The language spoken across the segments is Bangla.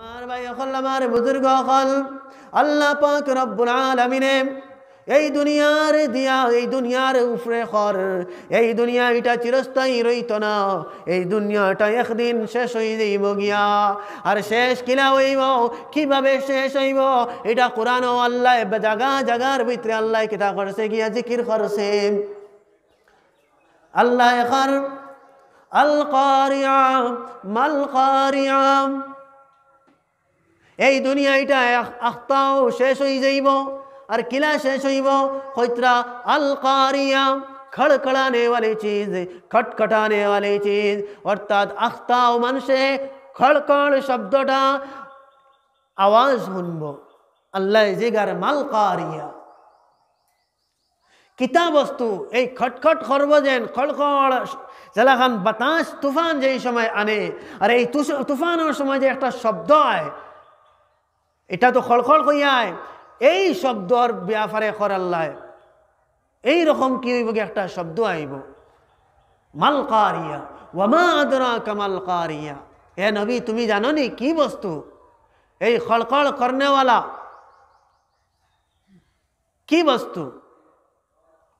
আমার ভাই অকল আমার বুজুর্গ অকল আল্লাহ পাক রব্বুল এই দুনিয়ার দিয়া এই দুনিয়ার উফরে খর এই দুনিয়া এটা চিরস্থায়ী রইত না এই দুনিয়াটা একদিন শেষ হয়ে যাইব গিয়া আর শেষ কিনা হইব কিভাবে শেষ হইব এটা কোরআন আল্লাহ জাগা জাগার ভিতরে আল্লাহ কিতা করছে গিয়া জিকির করছে আল্লাহ আল কারিয়াম মাল কারিয়াম এই দুনিয়া এটা আখতাও শেষ হয়ে যাইব আর কিলা শেষ হইব হইতরা আল কারিয়া খড়খড়ানে वाली चीज খটখটানে वाली चीज অর্থাৎ আখতাও মানুষে খড়খড় শব্দটা আওয়াজ শুনব আল্লাহ জিগার মাল কারিয়া কিতা বস্তু এই খটখট খরবজেন খড়খড় জেলাখান বাতাস তুফান যেই সময় আনে আর এই তুফানের সময় যে একটা শব্দ আয় এটা তো খড়খড় কইয়ায় এই আর ব্যাপারে খরাল্লায় এই রকম কি হইব কি একটা শব্দ আইব মাল কারিয়া ওয়ামা আদরা কামাল কারিয়া হে নবী তুমি জানো নি কি বস্তু এই খড়খড় করনেওয়ালা কি বস্তু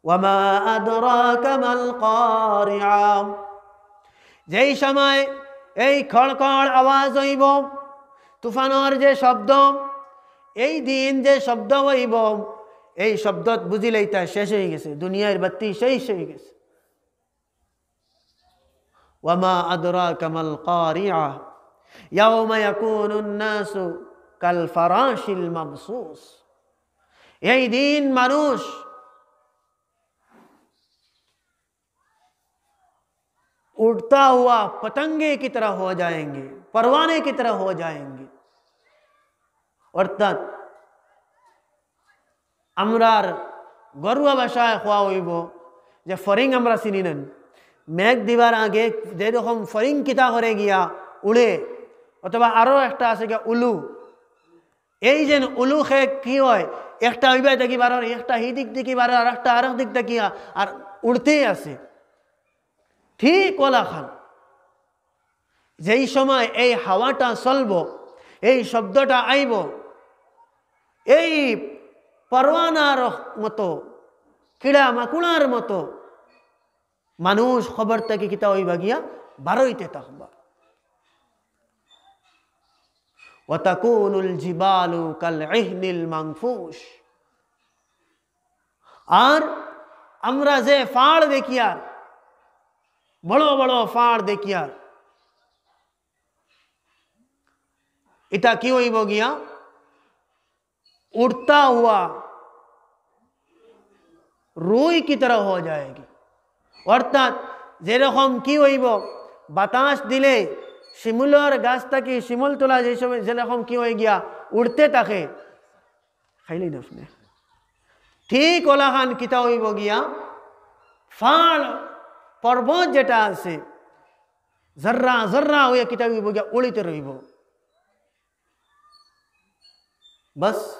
ওয়ামা আদরা কামাল কারিয়া যেই সময় এই খড়খড় আওয়াজ হইব तूफानर जे शब्द यही दिन जे शब्द बोम यही शब्द बुझी लेता शेष हो गए दुनिया बत्ती शेष हो गए वमा अदरा कमल कारिया يوم يكون الناس كالفراش المبصوص يا دين مانوس उड़ता हुआ पतंगे की तरह हो जाएंगे परवाने की तरह हो जाएंगे অর্থাৎ আমরার গরুয়া ভাষায় খোয়া হইব যে ফরিং আমরা চিনি নেন মেঘ দিবার আগে যেরকম ফরিং কিতা করে গিয়া উড়ে অথবা আরও একটা আছে গিয়া উলু এই যে উলু খে কি হয় একটা ওইবাই দেখি বার একটা হিদিক দিক দেখি বার আর একটা আরেক দিক দেখিয়া আর উড়তেই আছে ঠিক ওলা খান যেই সময় এই হাওয়াটা চলব এই শব্দটা আইব এই পরওয়ানার মতো কিড়া মাকুড়ার মতো মানুষ খবর থেকে কিতা ওইবা গিয়া বারোইতে থাকবা ওতাকুনুল জিবালু কাল এহনিল মাংফুস আর আমরা যে ফাড় দেখি আর বড় বড় ফাড় দেখি আর এটা কি হইব গিয়া उड़ता हुआ रोई की तरह हो जाएगी अर्थात जे रखम की बतास दिले शिमुल गाज तक शिमुल तोला जैसे जे रखम की हो गया उड़ते तक ठीक ओला खान किता हुई गया फाल पर्वत जेटा से जर्रा जर्रा हुआ किता हुई गया उड़ते रही बस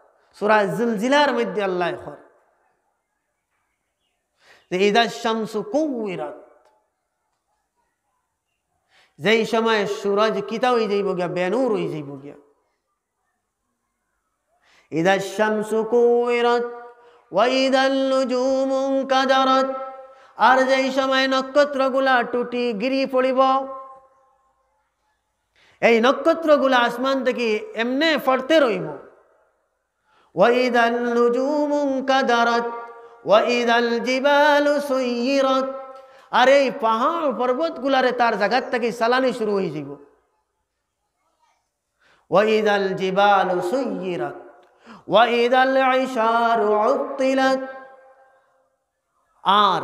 সুরা জিলজিলার মধ্যে আল্লাহ এখন যেই সময় সুরজ কিতা হয়ে যাইব গিয়া বেনুর হয়ে যাইব গিয়া ইদার শামসু কৌরাত কাদারত আর যেই সময় নক্ষত্রগুলা টুটি গিরি পড়িব এই নক্ষত্রগুলা আসমান থেকে এমনে ফরতে রইব وإذا النجوم انكدرت وإذا الجبال سيرت আর এই পাহাড় পর্বত গুলারে তার জায়গার থেকে সালানি শুরু হয়ে যাব ওয়াইদাল জিবাল সুইরাত ওয়াইদাল আইশার উত্তিলাত আর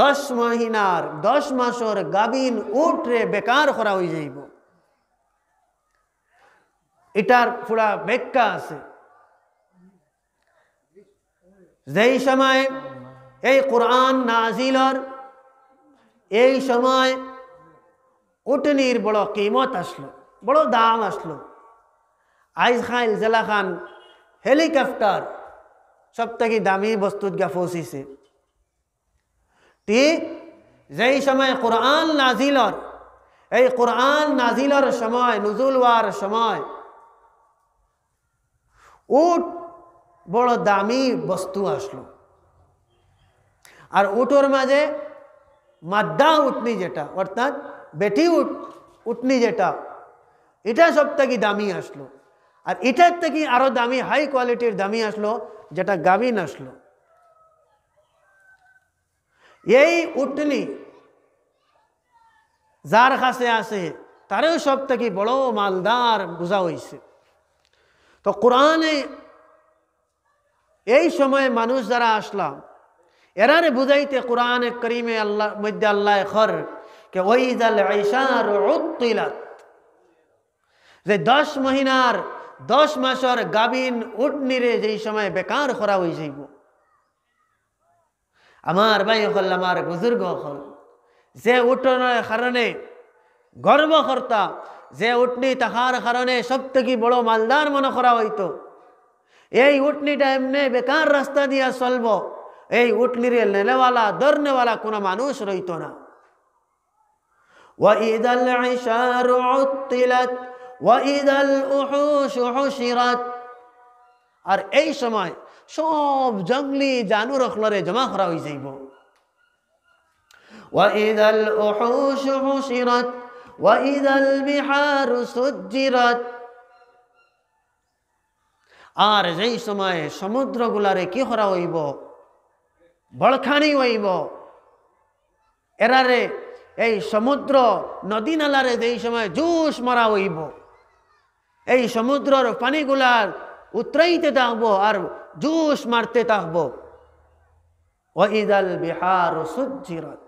দশ মহিনার দশ মাসর গাবিন উঠরে বেকার করা হয়ে যাইব এটার পুরা ব্যাখ্যা আছে যেই সময় এই কোরআন নাজিলর এই সময় উটনির বড় কিমত আসলো বড় দাম আসলো আইজ খান জেলা খান হেলিকপ্টার সব থেকে দামি বস্তুত গা ঠিক যেই সময় কোরআন নাজিলর এই কোরআন নাজিলর সময় নুজুল সময় উট বড় দামি বস্তু আসলো আর উটোর মাঝে মাদ্দা উঠনি যেটা অর্থাৎ বেটি উঠ উঠনি যেটা এটা সব থেকে দামি আসলো আর এটার থেকে আরও দামি হাই কোয়ালিটির দামি আসলো যেটা গাভিন আসলো এই উটনি যার কাছে আছে তারও সব থেকে বড় মালদার বোঝা হয়েছে তো কোরআনে এই সময়ে মানুষ যারা আসলাম এরারে বুঝাইতে কোরআনে করিমে আল্লাহ মধ্যে আল্লাহ খর কে ওইদাল আইসার যে দশ মহিনার দশ মাসর গাবিন উটনিরে যেই সময় বেকার খরা হয়ে যাইব আমার ভাই হল আমার বুজুর্গ হল যে উটনের কারণে গর্ব কর্তা যে উটনি তাহার কারণে সব থেকে বড় মালদার মনে করা হইতো এই উটনিটা এমনি বেকার রাস্তা দিয়া চলব এই উটনিরে নেলেওয়ালা দরনেওয়ালা কোনো মানুষ রইতো না وإذا العشار عطلت وإذا الأحوش حشرت আর এই সময় সব জঙ্গলি জানুর খলরে জমা করা হই যাইব وإذا الأحوش حشرت وإذا البحار سجرت আর যেই সময়ে গুলারে কি করা হইব বড়খানি হইব এরারে এই সমুদ্র নদী নালারে যেই সময় জুস মরা হইব এই সমুদ্রর পানিগুলার উতরাইতে থাকব আর জুস মারতে থাকব ওয়াইদাল বিহার সুজিরত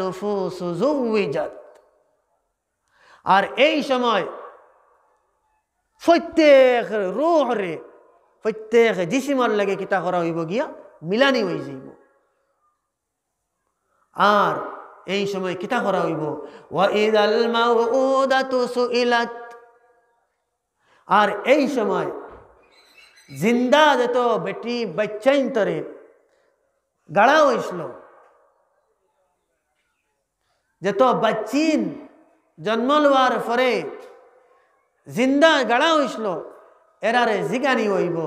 নুফু নুফুস আর এই সময় প্রত্যেক রোহরে প্রত্যেক জিসিমর লাগে কিতা করা হইব গিয়া মিলানি হয়ে যাইব আর এই সময় কিতা করা হইব আর এই সময় জিন্দা যেত বেটি বাচ্চাইন্তরে গাড়া হয়েছিল যেত বাচ্চিন জন্ম লওয়ার পরে জিন্দা গাড়া হইছিল এরারে জিগানি হইব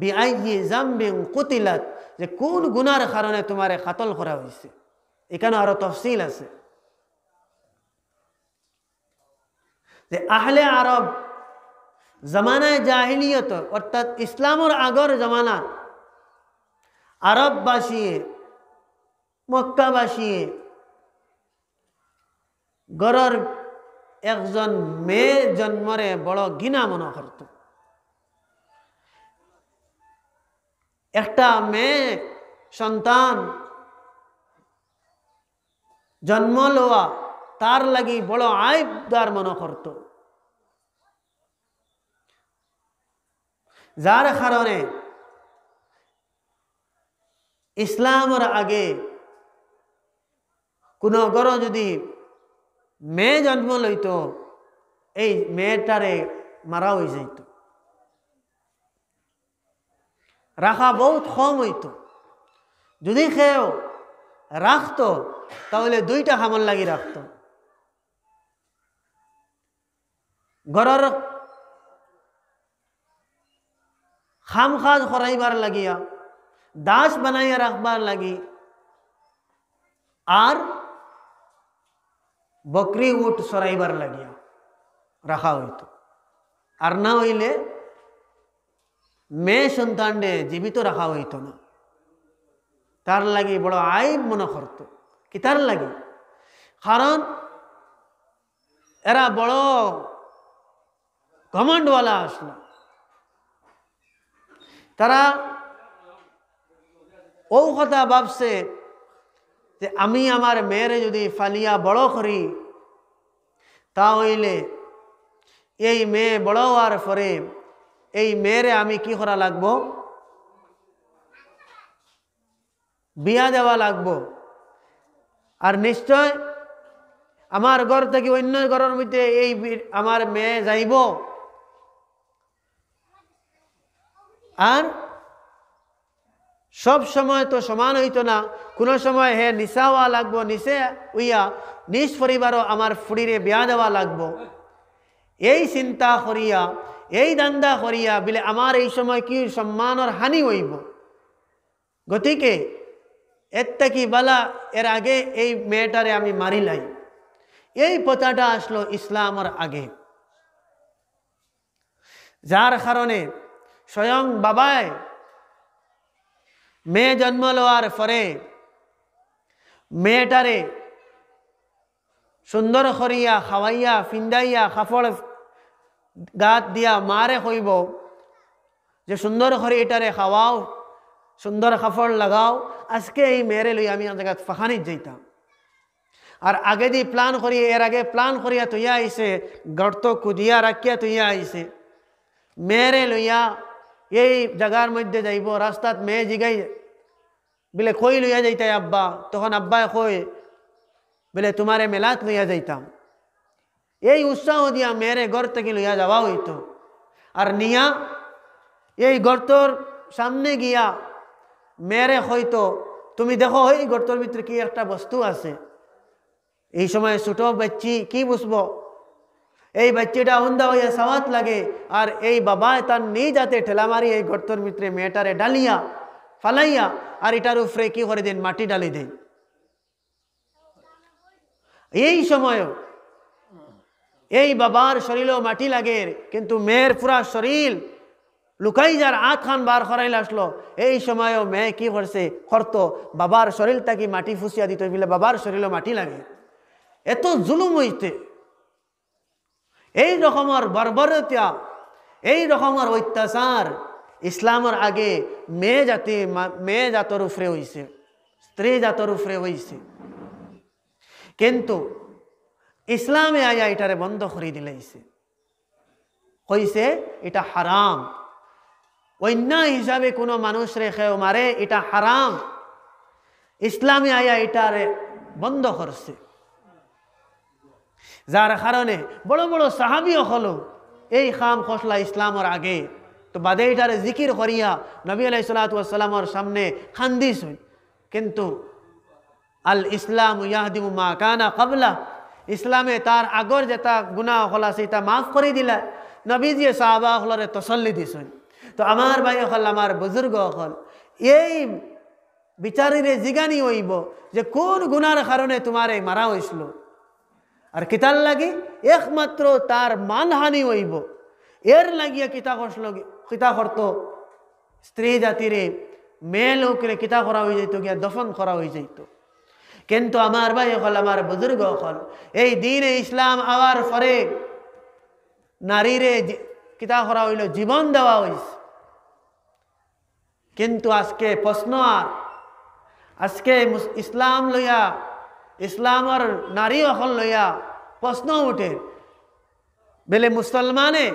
বিআইয়ে জাম্বিং কুতিলাত যে কোন গুনার কারণে তোমারে খাতল করা হয়েছে এখানে আরো তফসিল আছে যে আহলে আরব জমানায় জাহিলিয়ত অর্থাৎ ইসলামর আগর জমানা আরববাসী মক্কাবাসী গরর একজন মেয়ে জন্মরে বড় গিনা মনে করত একটা মেয়ে সন্তান জন্ম লওয়া তার লাগি বড় আয়বদার মনে করত যার কারণে ইসলামর আগে কোনো গড় যদি মে জন্ম লৈতো এই মেটাৰে মাৰা হৈ যায়তো ৰাখা বহুত খং হৈতো যদি সেও ৰাখত তাহলে দুইটা সামল লাগি ৰাখত ঘৰৰ খাম সাজ সৰাইবাৰ লাগিয়া দাস বনাই ৰাখবাৰ লাগি আৰু बकरी উট सराई লাগিয়া রাখা হইত আর না হইলে মেয়ে मैं জীবিত রাখা হইত না তার লাগি বড় আইব মনে করত কি তার লাগে কারণ এরা বড় কমান্ডওয়ালা আসলো তারা ও কথা ভাবছে যে আমি আমার মেয়েরে যদি ফালিয়া বড় করি তাহলে এই মেয়ে বড় হওয়ার পরে এই মেয়েরে আমি কি করা লাগবো বিয়া দেওয়া লাগবো আর নিশ্চয় আমার ঘর থেকে অন্য ঘরের মধ্যে এই আমার মেয়ে যাইব আর সব সময় তো সমান হইতো না কোনো সময় হে নিশাওয়া লাগবো নিশে উইয়া নিজ পরিবারও আমার ফুড়িরে বিয়া দেওয়া লাগবো এই চিন্তা করিয়া এই দান্দা করিয়া বিলে আমার এই সময় কি সম্মানর হানি হইব গতিকে এর কি বালা এর আগে এই মেয়েটারে আমি মারিলাই এই পথাটা আসলো ইসলামর আগে যার কারণে স্বয়ং বাবায় মেয়ে জন্ম লওয়ার পরে মেয়েটারে সুন্দর করিয়া খাওয়াইয়া ফিন্দাইয়া খাফড় গাত দিয়া মারে হইব যে সুন্দর করে এটারে খাওয়াও সুন্দর খাফড় লাগাও আজকে এই মেয়েরে লই আমি জায়গা ফাখানিত যাইতাম আর আগে দিয়ে প্ল্যান করিয়া এর আগে প্ল্যান করিয়া তুইয়া আইসে গর্ত কুদিয়া রাখিয়া তুইয়া আইসে মেয়েরে লইয়া এই জগার মধ্যে যাইবো রাস্তাত মে জি গইলে বলে কইলু ই যাইতা আব্বা তখন আব্বা কই বলে তোমারে মেলাত নি যাইতাম এই উৎসاويه আমারে গর্তে গেলি যাওয় হইতো আর নিয়া এই গর্তর সামনে গিয়া মেরে কইতো তুমি দেখো ওই গর্তর ভিতরে কি একটা বস্তু আছে এই সময় ছোট বাচ্চা কি বুসবো এই বাচ্চিটা উন্দা হইয়া সাওয়াত লাগে আর এই বাবা তার নেই যাতে ঠেলা মারি এই গর্তর মিত্রে মেয়েটারে ডালিয়া ফালাইয়া আর এটার উপরে কি করে দেন মাটি ডালি দেন এই সময় এই বাবার শরীরেও মাটি লাগে কিন্তু মেয়ের পুরা শরীর লুকাই যার আত খান বার খরাইলে আসলো এই সময়ও মেয়ে কি করছে করতো বাবার কি মাটি ফুসিয়া দিত বলে বাবার শরীরেও মাটি লাগে এত জুলুম হইতে এই রকমের বর্বরতা এই রকমের অত্যাচার ইসলামের আগে মেয়ে জাতি মেয়ে জাতর উফরে হয়েছে স্ত্রী জাতর উফরে হয়েছে কিন্তু ইসলামে আয়া এটারে বন্ধ করে দিলেছে কইছে এটা হারাম অন্যায় হিসাবে কোনো মানুষ রেখেও মারে এটা হারাম ইসলামে আয়া এটারে বন্ধ করছে যার কারণে বড় বড় সাহাবিও হলো এই খাম খসলা ইসলামর আগে তো বাদেইটারে জিকির করিয়া নবী আলাই সালাতামর সামনে খান্দিস কিন্তু আল ইসলাম ইয়াহদিম মা কানা কবলা ইসলামে তার আগর যেটা গুণা হল সেটা মাফ করে দিলা নবীজি সাহাবা হলরে তসল্লি দিস তো আমার ভাই হল আমার বুজুর্গ হল এই বিচারীরে জিগানি হইব যে কোন গুণার কারণে তোমার এই মারা হয়েছিল আর কিতার লাগি একমাত্র তার মানহানি হইব এর লাগিয়া কিতা করছিল কিতা করত স্ত্রী জাতিরে মেয়ে লোকরে কিতা করা হয়ে যাইত গিয়া দফন করা হয়ে যাইত কিন্তু আমার ভাই হল আমার বুজুর্গ হল এই দিন ইসলাম আওয়ার পরে নারীরে কিতা করা হইল জীবন দেওয়া হয়েছে কিন্তু আজকে প্রশ্ন আর আজকে ইসলাম লইয়া ইসলামর নারী অকল লইয়া প্রশ্ন উঠে বেলে মুসলমানে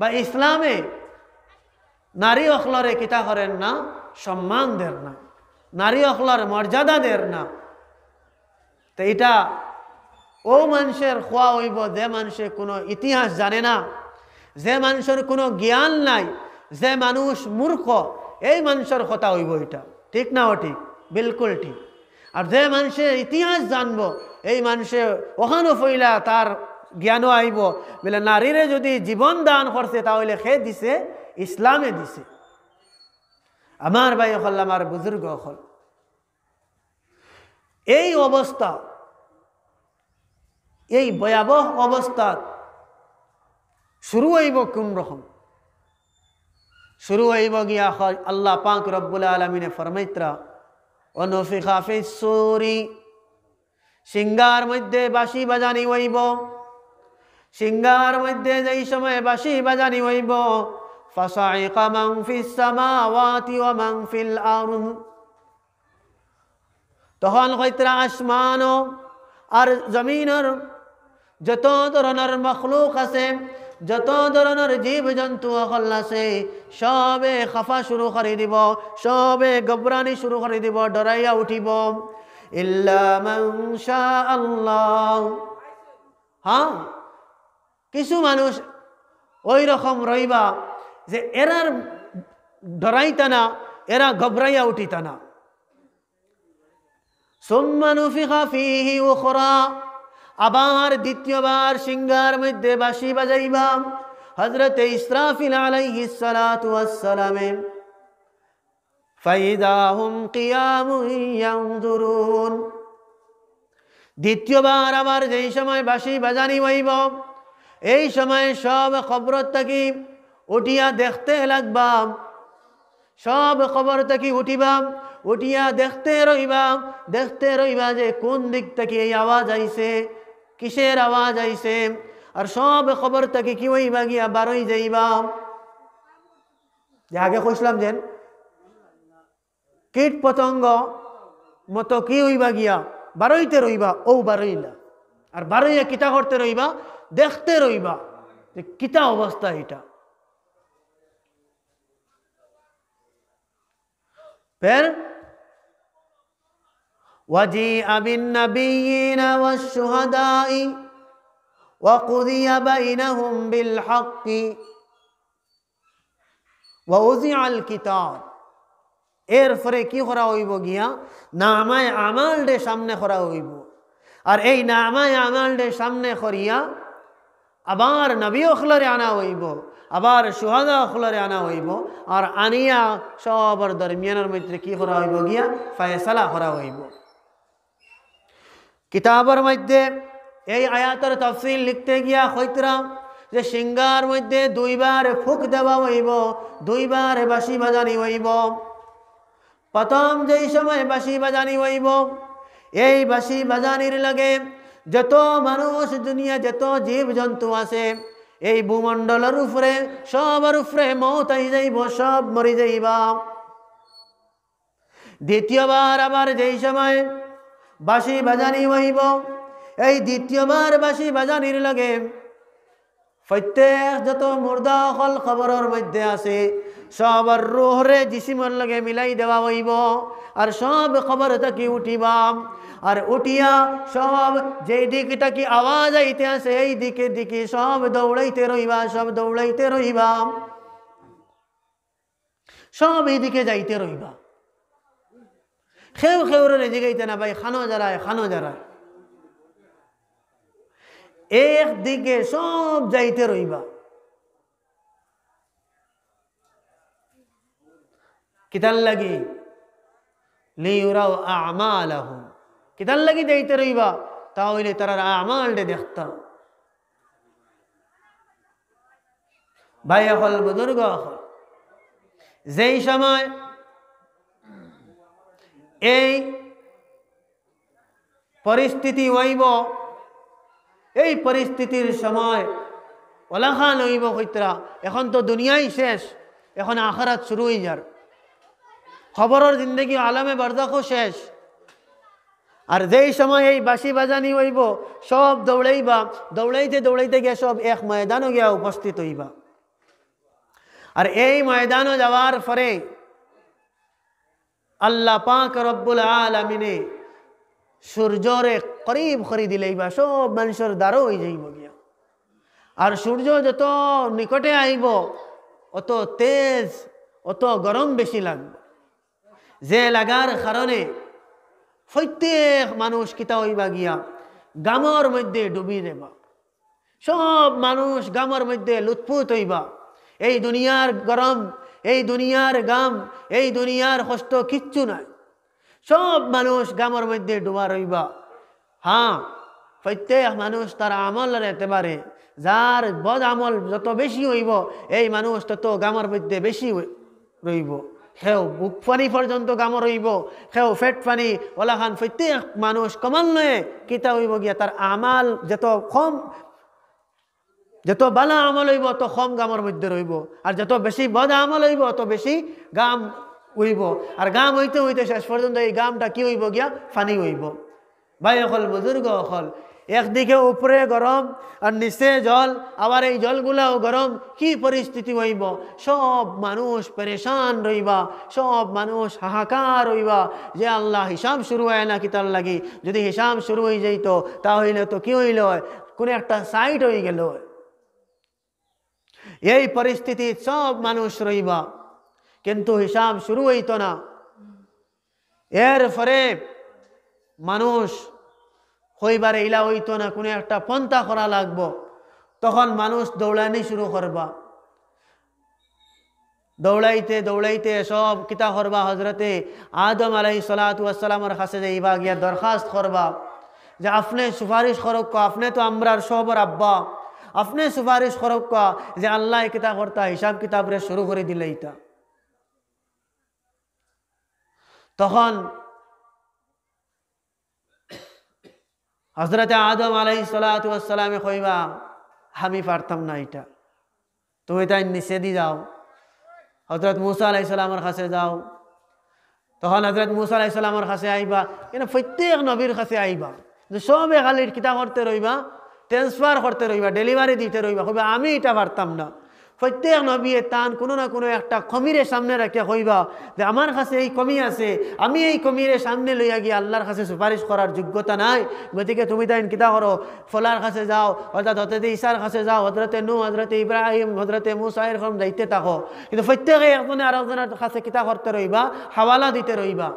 বা ইসলামে নারী অকলরে কিতা করেন না সম্মান দেন না নারী অকলর মর্যাদা দেন না তো এটা ও মানুষের খোয়া হইব যে মানুষে কোনো ইতিহাস জানে না যে মানুষের কোনো জ্ঞান নাই যে মানুষ মূর্খ এই মানুষের কথা হইব এটা ঠিক না ও ঠিক বিলকুল ঠিক আর যে মানুষের ইতিহাস জানবো এই মানুষের ওখানো ফইলা তার জ্ঞানও আইব বলে নারীরে যদি জীবন দান করছে তাহলে সে দিছে ইসলামে দিছে আমার ভাই হল আমার বুজুর্গ হল এই অবস্থা এই ভয়াবহ অবস্থা শুরু হইব কোন রকম শুরু হইব গিয়া আল্লাহ পাক রব্বুল আলমিনে ফরমাইত্রা ونفخ في السور সিংহার মধ্যে বাঁশি বাজানি হইব সিংহার মধ্যে যেই সময় বাঁশি বাজানি হইব فصعق من في السماوات ومن في الأرض তখন কইতরা আসমান আর জমিনের যত ধরনের মখলুক আছে যত ধরনের জীব জন্তু আছে সবে খাফা শুরু করে দিব সবে গবরানি শুরু করে দিব ডরাইয়া উঠিব হ্যাঁ কিছু মানুষ ওই রকম রইবা যে এরার ডরাইতা না এরা গবরাইয়া উঠিতা না সোম্মানুফিখা ফিহি ওখরা আবার দ্বিতীয়বার সিংহার মধ্যে বাসি বাজাইবাম হজরতে ইসরাফিল আলাইহি সালাতামে দ্বিতীয়বার আবার যেই সময় বাসি বাজানি হইব এই সময় সব খবর থাকি উঠিয়া দেখতে লাগবাম সব খবর থাকি উঠিবাম উঠিয়া দেখতে রইবাম দেখতে রইবা যে কোন দিক থেকে এই আওয়াজ আইছে কিসের আওয়াজ আইসে আর সব খবর তাকে কি হইবা গিয়া বারোই যাইবা যে আগে কইসলাম যেন কীট পতঙ্গ মতো কি হইবা গিয়া বারোইতে রইবা ও না আর বারোইয়া কিতা করতে রইবা দেখতে রইবা যে কিতা অবস্থা এটা ফের وجيء بالنبيين والشهداء وقضي بينهم بالحق ووزع الكتاب এরপরে কি করা হইব গিয়া নামায় আমাল ডে সামনে করা হইব আর এই নামায় আমাল ডে সামনে করিয়া আবার নবী অখলরে আনা হইব আবার সুহাদা অখলরে আনা হইব আর আনিয়া সবার দরমিয়ানের মধ্যে কি করা হইব গিয়া ফায়সালা করা হইব কিতাবের মধ্যে এই আয়াতের তফসিল লিখতে গিয়া হইতরাম যে সিঙ্গার মধ্যে দুইবার ফুক দেওয়া হইব দুইবার বাসি বাজানি হইব প্রথম যেই সময় বাসি বাজানি হইব এই বাসি বাজানির লাগে যত মানুষ দুনিয়া যত জীব জন্তু আছে এই ভূমণ্ডলের উপরে সবার উপরে মত আই যাইব সব মরি যাইবা দ্বিতীয়বার আবার যেই সময় বাসি বাজানি বহিব এই দ্বিতীয়বার বাসি বাজানির লগে প্রত্যেক যত মুর্দা অকল খবরের মধ্যে আছে সব রোহরে জিসিমর লগে মিলাই দেওয়া হইব আর সব খবর থাকি উঠিবাম আর উঠিয়া সব যেই দিকটা কি আওয়াজ আইতে আছে এই দিকে দিকে সব দৌড়াইতে রইবা সব দৌড়াইতে রইবা সব এই দিকে যাইতে রইবা খেউ খেউরে জিগাইতে না ভাই খানো যারায় খানো যারায় একদিকে সব যাইতে রইবা কিতাল লাগি লিউরাও আমাল আহম লাগি যাইতে রইবা তাহলে তারা আমালটে দেখতাম ভাই এখন বুজুর্গ যেই সময় এই পরিস্থিতি হইব এই পরিস্থিতির সময় ওলাখা লইব হইতরা এখন তো দুনিয়াই শেষ এখন আখারাত হয়ে যার খবরের জিন্দগি আলামে বার্দাকও শেষ আর যেই সময় এই বাসি বাজানি হইব সব দৌড়াইবা দৌড়াইতে দৌড়াইতে গিয়ে সব এক ময়দানও গিয়া উপস্থিত হইবা আর এই ময়দানও যাওয়ার পরে আল্লাহ পাক রব্বুল আলামিনে সূর্যরে করিব করি বা সব মানুষের দ্বারও হয়ে যাইব গিয়া আর সূর্য যত নিকটে আইব অত তেজ অত গরম বেশি লাগব যে লাগার কারণে প্রত্যেক মানুষ কিতা হইবা গিয়া গামর মধ্যে ডুবি দেবা সব মানুষ গামর মধ্যে লুৎফুত হইবা এই দুনিয়ার গরম এই দুনিয়ার গাম এই দুনিয়ার কষ্ট কিচ্ছু নাই সব মানুষ গামের মধ্যে ডুবা রইবা হ্যাঁ প্রত্যেক মানুষ তার রেতে পারে যার বদ আমল যত বেশি হইব এই মানুষ তত গামের মধ্যে বেশি রইব সেও বুক পানি পর্যন্ত গামর হইব সেও ফেট পানি ওলাখান প্রত্যেক মানুষ কমান্বয়ে কিতা হইব গিয়া তার আমাল যত কম যত বালা আমল হইব অত কম গামের মধ্যে রইব আর যত বেশি বদ আমল হইব অত বেশি গাম উইব আর গাম হইতে হইতে শেষ পর্যন্ত এই গামটা কি হইব গিয়া ফানি হইব ভাই অকল বুজুর্গ অকল একদিকে উপরে গরম আর নিচে জল আবার এই জলগুলাও গরম কি পরিস্থিতি হইব সব মানুষ পরেশান রইবা সব মানুষ হাহাকার রইবা যে আল্লাহ হিসাব শুরু হয় না কি তার লাগি যদি হিসাব শুরু হয়ে যাইত তাহলে তো কি হইল কোনো একটা সাইট হয়ে গেল এই পরিস্থিতি সব মানুষ রইব কিন্তু হিসাব শুরু হইত না এর ফলে মানুষ হইবার ইলা হইত না কোনো একটা পন্থা করা লাগবো তখন মানুষ দৌড়ানি শুরু করবা দৌড়াইতে দৌড়াইতে সব কিতা করবা হজরতে আদম আলাই সালাতামর কাছে যাইবা গিয়া দরখাস্ত করবা যে আপনি সুপারিশ করক আপনি তো আমরার সবর আব্বা আপনি সুপারিশ করব কা যে আল্লাহ কিতাব করতা হিসাব রে শুরু করে দিলে ইতা তখন হজরত আদম আলাই সালামে কইবা আমি পারতাম না এটা তুমি তাই নিচে দি যাও হজরত মুসা আলাই সালামের কাছে যাও তখন হজরত মুসা আলাই সালামের কাছে আইবা কিন্তু প্রত্যেক নবীর কাছে আইবা সবে খালির কিতা করতে রইবা ট্রান্সফার করতে রইবা ডেলিভারি দিতে রইবা কবি আমি এটা পারতাম না প্রত্যেক নবীয়ে তান কোনো না কোনো একটা কমিরের সামনে রাখিয়া কইবা যে আমার কাছে এই কমি আছে আমি এই কমিরে সামনে লইয়া গিয়ে আল্লাহর কাছে সুপারিশ করার যোগ্যতা নাই গতিকে তুমি তাই কিতা করো ফলার কাছে যাও অর্থাৎ হজরতে ঈশার কাছে যাও হজরতে নু হজরতে ইব্রাহিম হজরতে মুসা এরকম যাইতে থাকো কিন্তু প্রত্যেকে একজনে আরেকজনের কাছে কিতা করতে রইবা হাওয়ালা দিতে রইবা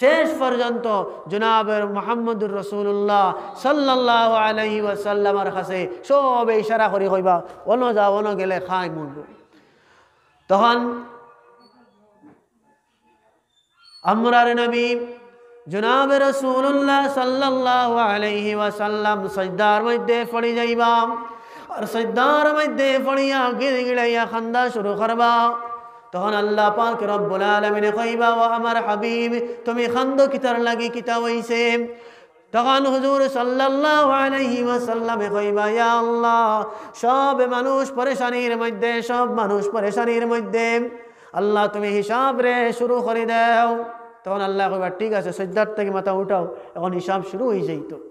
শেষ পর্যন্ত জনাবের মোহাম্মদুর রসুল্লাহ সাল্লাহ আলহি ওয়াসাল্লামার কাছে সব ইশারা করি হইবা অন যা অন গেলে খাই মরব তখন আমরার নবী জনাব রসুল্লাহ সাল্লাহ আলহি ওয়াসাল্লাম সজদার মধ্যে পড়ে যাইবা আর সজদার মধ্যে পড়িয়া গিড় গিড়াইয়া খান্দা শুরু করবা তখন আল্লাহ পাক রব্বুল আলমিনে কইবা ও আমার হাবিব তুমি খান্দ কিতার লাগি কিতা হইছে তখন হুজুর সাল্লাল্লাহু আলাইহি ওয়াসাল্লামে কইবা ইয়া আল্লাহ সব মানুষ পরেশানির মধ্যে সব মানুষ পরেশানির মধ্যে আল্লাহ তুমি হিসাব রে শুরু করে দাও তখন আল্লাহ কইবা ঠিক আছে সজ্জার থেকে মাথা উঠাও এখন হিসাব শুরু হয়ে যাইতো